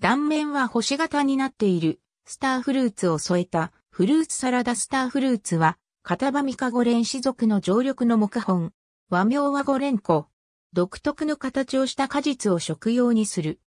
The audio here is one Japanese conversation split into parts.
断面は星型になっている、スターフルーツを添えた、フルーツサラダスターフルーツは、片場ミカゴレン氏族の常緑の木本、和名はゴレンコ。独特の形をした果実を食用にする。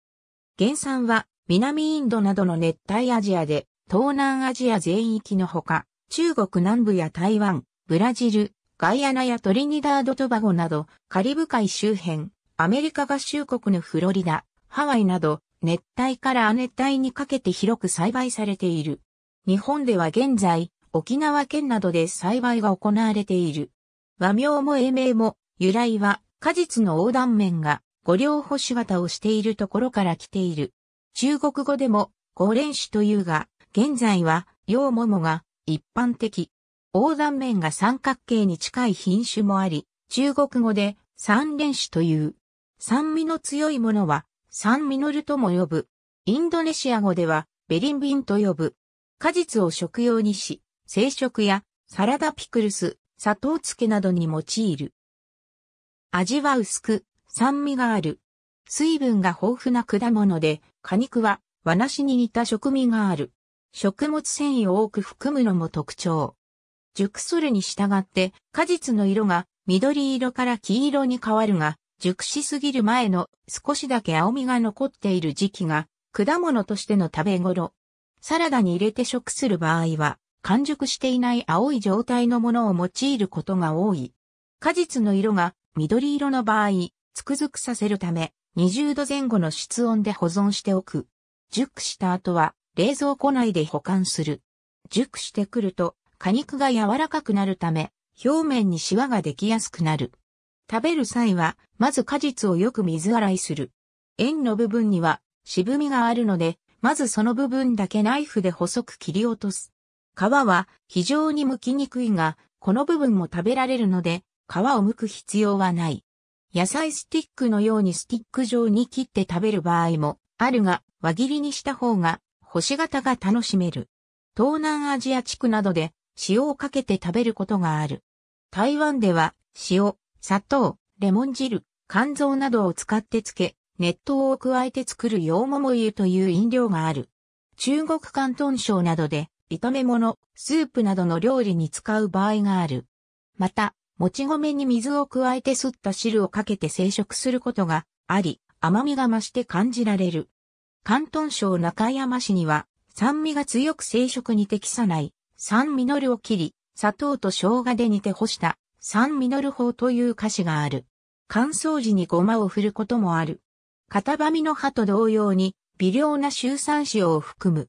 原産は、南インドなどの熱帯アジアで、東南アジア全域のほか、中国南部や台湾、ブラジル、ガイアナやトリニダード・トバゴなど、カリブ海周辺、アメリカ合衆国のフロリダ、ハワイなど、熱帯から亜熱帯にかけて広く栽培されている。日本では現在、沖縄県などで栽培が行われている。和名も英名も、由来は果実の横断面が五稜星綿型をしているところから来ている。中国語でも五連種というが、現在は洋桃が一般的。横断面が三角形に近い品種もあり、中国語で三連種という。酸味の強いものはサンミノルとも呼ぶ。インドネシア語ではベリンビンと呼ぶ。果実を食用にし、生食やサラダピクルス、砂糖漬けなどに用いる。味は薄く、酸味がある。水分が豊富な果物で、果肉は和梨に似た食味がある。食物繊維を多く含むのも特徴。熟するに従って果実の色が緑色から黄色に変わるが、熟しすぎる前の少しだけ青みが残っている時期が果物としての食べ頃。サラダに入れて食する場合は完熟していない青い状態のものを用いることが多い。果実の色が緑色の場合、つくづくさせるため20度前後の室温で保存しておく。熟した後は冷蔵庫内で保管する。熟してくると果肉が柔らかくなるため表面にシワができやすくなる。食べる際は、まず果実をよく水洗いする。円の部分には渋みがあるので、まずその部分だけナイフで細く切り落とす。皮は非常に剥きにくいが、この部分も食べられるので、皮を剥く必要はない。野菜スティックのようにスティック状に切って食べる場合もあるが、輪切りにした方が星型が楽しめる。東南アジア地区などで塩をかけて食べることがある。台湾では塩、砂糖、レモン汁、肝臓などを使って漬け、熱湯を加えて作る洋桃湯という飲料がある。中国関東省などで、炒め物、スープなどの料理に使う場合がある。また、もち米に水を加えて吸った汁をかけて生食することがあり、甘みが増して感じられる。関東省中山市には、酸味が強く生食に適さない、酸味のるを切り、砂糖と生姜で煮て干した三ミノル法という歌詞がある。乾燥時にゴマを振ることもある。型紙の葉と同様に微量な周酸塩を含む。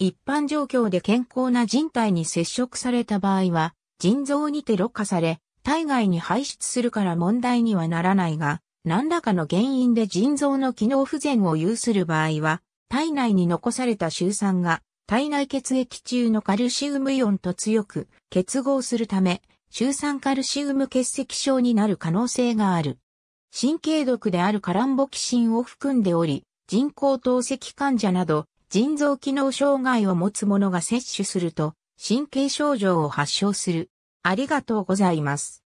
一般状況で健康な人体に接触された場合は、腎臓にてろ過され、体外に排出するから問題にはならないが、何らかの原因で腎臓の機能不全を有する場合は、体内に残された周酸が体内血液中のカルシウムイオンと強く結合するため、周酸カルシウム結石症になる可能性がある。神経毒であるカランボキシンを含んでおり、人工透析患者など、腎臓機能障害を持つ者が摂取すると、神経症状を発症する。ありがとうございます。